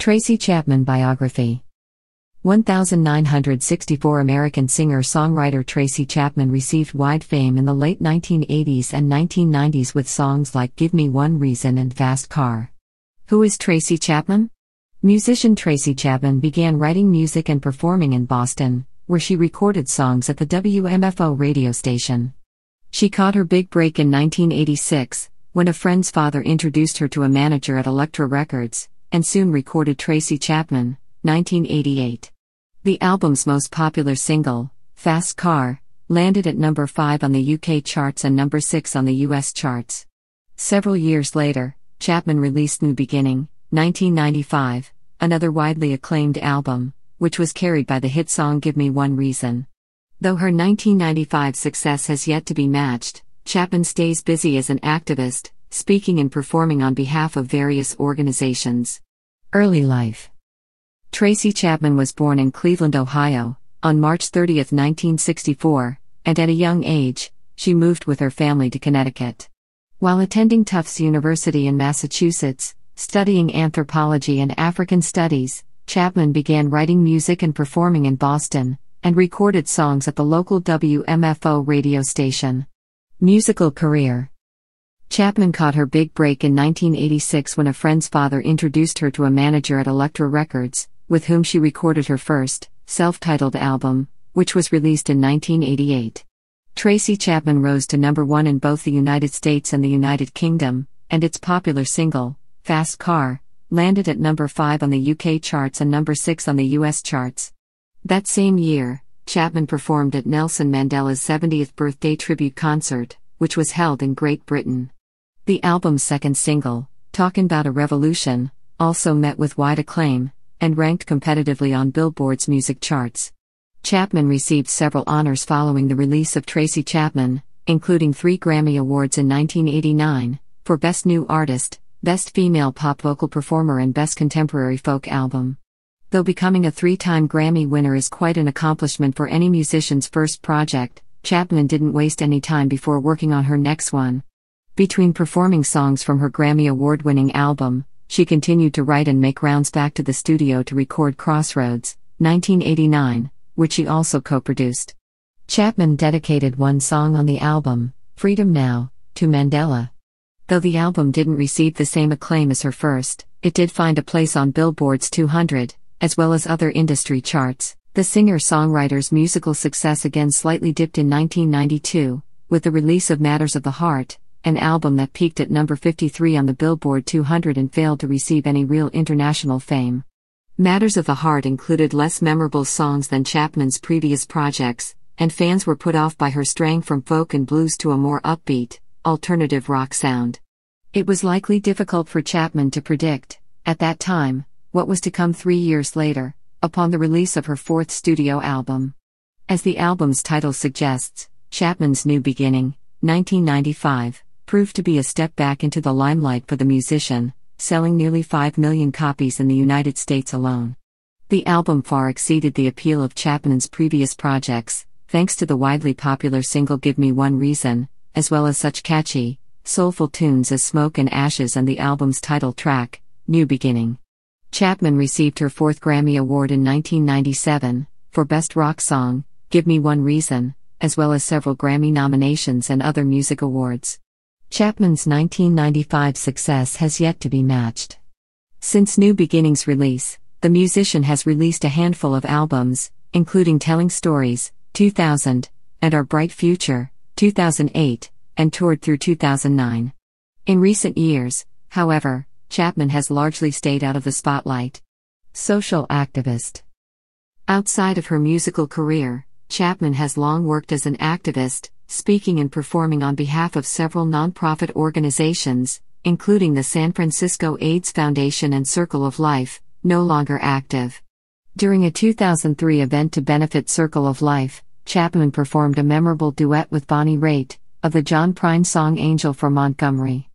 Tracy Chapman Biography 1964 American singer songwriter Tracy Chapman received wide fame in the late 1980s and 1990s with songs like Give Me One Reason and Fast Car. Who is Tracy Chapman? Musician Tracy Chapman began writing music and performing in Boston, where she recorded songs at the WMFO radio station. She caught her big break in 1986, when a friend's father introduced her to a manager at Elektra Records, and soon recorded Tracy Chapman, 1988. The album's most popular single, Fast Car, landed at number 5 on the UK charts and number 6 on the US charts. Several years later, Chapman released New Beginning, 1995, another widely acclaimed album, which was carried by the hit song Give Me One Reason. Though her 1995 success has yet to be matched, Chapman stays busy as an activist, speaking and performing on behalf of various organizations. Early life Tracy Chapman was born in Cleveland, Ohio, on March 30, 1964, and at a young age, she moved with her family to Connecticut. While attending Tufts University in Massachusetts, studying anthropology and African studies, Chapman began writing music and performing in Boston, and recorded songs at the local WMFO radio station. Musical career Chapman caught her big break in 1986 when a friend's father introduced her to a manager at Elektra Records, with whom she recorded her first, self titled album, which was released in 1988. Tracy Chapman rose to number one in both the United States and the United Kingdom, and its popular single, Fast Car, landed at number five on the UK charts and number six on the US charts. That same year, Chapman performed at Nelson Mandela's 70th birthday tribute concert, which was held in Great Britain. The album's second single, Talkin' About a Revolution, also met with wide acclaim and ranked competitively on Billboard's music charts. Chapman received several honors following the release of Tracy Chapman, including three Grammy Awards in 1989 for Best New Artist, Best Female Pop Vocal Performer, and Best Contemporary Folk Album. Though becoming a three time Grammy winner is quite an accomplishment for any musician's first project, Chapman didn't waste any time before working on her next one, between performing songs from her Grammy Award winning album, she continued to write and make rounds back to the studio to record Crossroads, 1989, which she also co produced. Chapman dedicated one song on the album, Freedom Now, to Mandela. Though the album didn't receive the same acclaim as her first, it did find a place on Billboard's 200, as well as other industry charts. The singer songwriter's musical success again slightly dipped in 1992, with the release of Matters of the Heart, an album that peaked at number 53 on the Billboard 200 and failed to receive any real international fame. Matters of the Heart included less memorable songs than Chapman's previous projects, and fans were put off by her straying from folk and blues to a more upbeat, alternative rock sound. It was likely difficult for Chapman to predict, at that time, what was to come three years later, upon the release of her fourth studio album. As the album's title suggests, Chapman's New Beginning, 1995 proved to be a step back into the limelight for the musician, selling nearly 5 million copies in the United States alone. The album far exceeded the appeal of Chapman's previous projects, thanks to the widely popular single Give Me One Reason, as well as such catchy, soulful tunes as Smoke and Ashes and the album's title track, New Beginning. Chapman received her fourth Grammy Award in 1997 for Best Rock Song, Give Me One Reason, as well as several Grammy nominations and other music awards. Chapman's 1995 success has yet to be matched. Since New Beginnings' release, the musician has released a handful of albums, including Telling Stories, 2000, and Our Bright Future, 2008, and toured through 2009. In recent years, however, Chapman has largely stayed out of the spotlight. Social activist. Outside of her musical career, Chapman has long worked as an activist, speaking and performing on behalf of several nonprofit organizations, including the San Francisco AIDS Foundation and Circle of Life, no longer active. During a 2003 event to benefit Circle of Life, Chapman performed a memorable duet with Bonnie Raitt, of the John Prine song Angel from Montgomery.